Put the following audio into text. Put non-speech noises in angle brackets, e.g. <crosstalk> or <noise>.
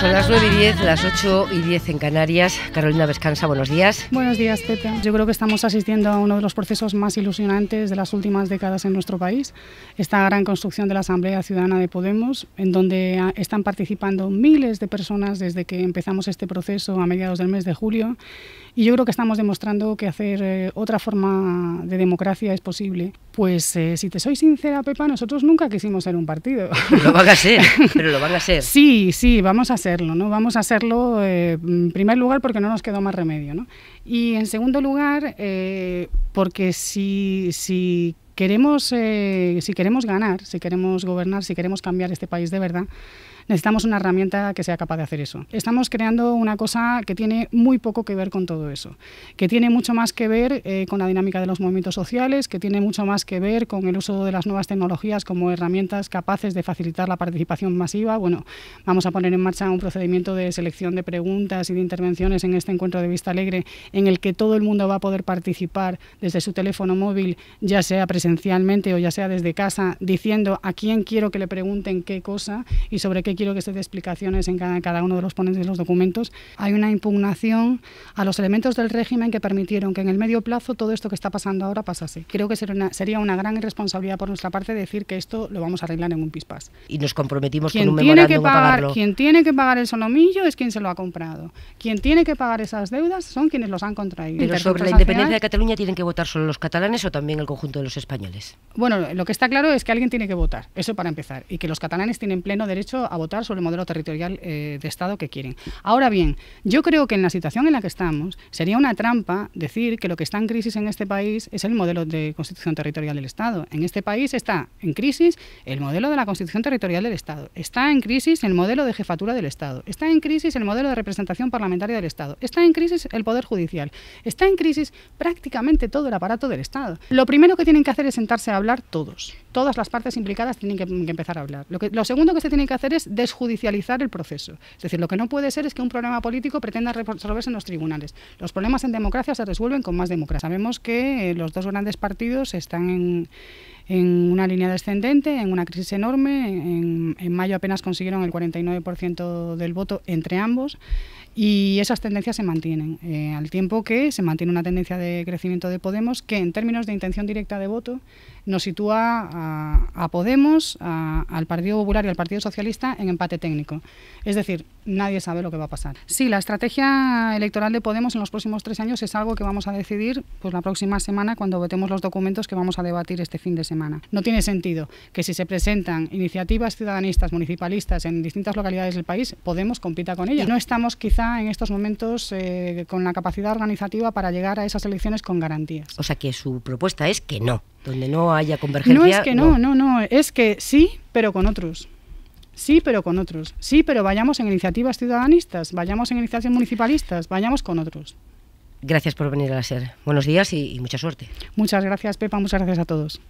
Son las 9 y 10, las 8 y 10 en Canarias. Carolina Vescanza, buenos días. Buenos días, Pepe. Yo creo que estamos asistiendo a uno de los procesos más ilusionantes de las últimas décadas en nuestro país. Esta gran construcción de la Asamblea Ciudadana de Podemos, en donde están participando miles de personas desde que empezamos este proceso a mediados del mes de julio. Y yo creo que estamos demostrando que hacer eh, otra forma de democracia es posible. Pues eh, si te soy sincera, Pepa, nosotros nunca quisimos ser un partido. Lo a ser, <laughs> pero lo van a ser. sí, sí, vamos a hacerlo, ¿no? Vamos a hacerlo eh, en primer lugar porque no nos quedó más remedio, ¿no? Y en segundo lugar, eh, porque si queremos, eh, si queremos ganar, si queremos gobernar, si queremos cambiar este país de verdad, necesitamos una herramienta que sea capaz de hacer eso. Estamos creando una cosa que tiene muy poco que ver con todo eso, que tiene mucho más que ver eh, con la dinámica de los movimientos sociales, que tiene mucho más que ver con el uso de las nuevas tecnologías como herramientas capaces de facilitar la participación masiva. Bueno, vamos a poner en marcha un procedimiento de selección de preguntas y de intervenciones en este encuentro de Vista Alegre en el que todo el mundo va a poder participar desde su teléfono móvil, ya sea presente o ya sea desde casa, diciendo a quién quiero que le pregunten qué cosa y sobre qué quiero que se dé explicaciones en cada, uno de los ponentes de los documentos, hay una impugnación a los elementos del régimen que permitieron que en el medio plazo todo esto que está pasando ahora pasase. Creo que sería una, gran irresponsabilidad por nuestra parte decir que esto lo vamos a arreglar en un pispas. Y nos comprometimos con un tiene que pagar, Quien tiene que pagar el sonomillo es quien se lo ha comprado. Quien tiene que pagar esas deudas son quienes los han contraído. Pero sobre la independencia de Cataluña tienen que votar solo los catalanes o también el conjunto de los españoles. Bueno, lo que está claro es que alguien tiene que votar, eso para empezar, y que los catalanes tienen pleno derecho a votar sobre el modelo territorial eh, de Estado que quieren. Ahora bien, yo creo que en la situación en la que estamos sería una trampa decir que lo que está en crisis en este país es el modelo de constitución territorial del Estado. En este país está en crisis el modelo de la constitución territorial del Estado, está en crisis el modelo de jefatura del Estado, está en crisis el modelo de representación parlamentaria del Estado, está en crisis el Poder Judicial, está en crisis prácticamente todo el aparato del Estado. Lo primero que tienen que hacer sentarse a hablar todos. Todas las partes implicadas tienen que, empezar a hablar. Lo, segundo que se tiene que hacer es desjudicializar el proceso. Es decir, lo que no puede ser es que un problema político pretenda resolverse en los tribunales. Los problemas en democracia se resuelven con más democracia. Sabemos que eh, los dos grandes partidos están en, una línea descendente, en una crisis enorme. En, en mayo apenas consiguieron el 49% del voto entre ambos y esas tendencias se mantienen, eh, al tiempo que se mantiene una tendencia de crecimiento de Podemos que en términos de intención directa de voto nos sitúa a, Podemos, al Partido Popular y al Partido Socialista en empate técnico. Es decir, nadie sabe lo que va a pasar. Sí, la estrategia electoral de Podemos en los próximos tres años es algo que vamos a decidir pues, la próxima semana cuando votemos los documentos que vamos a debatir este fin de semana. No tiene sentido que si se presentan iniciativas ciudadanistas, municipalistas en distintas localidades del país, Podemos compita con ellas. No estamos quizá en estos momentos eh, con la capacidad organizativa para llegar a esas elecciones con garantías. O sea que su propuesta es que no, donde no haya convergencia. No es que no, no, no, no es que sí, pero con otros sí, pero con otros. Sí, pero vayamos en iniciativas ciudadanistas, vayamos en iniciativas municipalistas, vayamos con otros. Gracias por venir a la SER. Buenos días y, y mucha suerte. Muchas gracias, Pepa. Muchas gracias a todos.